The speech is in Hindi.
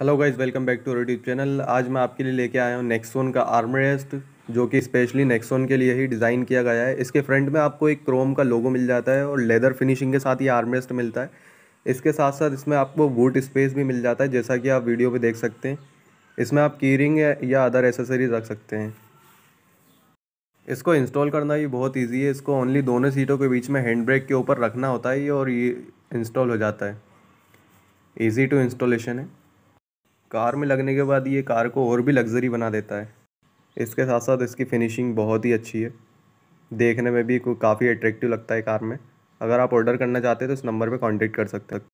hello guys welcome back to YouTube channel आज मैं आपके लिए लेके आया हूँ नेक्सोन का आर्म रेस्ट जो कि स्पेशली नेक्सोन के लिए ही डिज़ाइन किया गया है इसके फ्रंट में आपको एक क्रोम का लोगो मिल जाता है और लेदर फिनिशिंग के साथ ये रेस्ट मिलता है इसके साथ साथ इसमें आपको बूट स्पेस भी मिल जाता है जैसा कि आप वीडियो में देख सकते हैं इसमें आप की रिंग या अदर एसेसरीज रख सकते हैं इसको इंस्टॉल करना भी बहुत ईजी है इसको ओनली दोनों सीटों के बीच में हैंड ब्रेक के ऊपर रखना होता है और ये इंस्टॉल हो जाता है ईजी टू इंस्टॉलेशन है कार में लगने के बाद ये कार को और भी लग्जरी बना देता है इसके साथ साथ इसकी फिनिशिंग बहुत ही अच्छी है देखने में भी काफ़ी अट्रैक्टिव लगता है कार में अगर आप ऑर्डर करना चाहते हैं तो इस नंबर पर कॉन्टेक्ट कर सकते हैं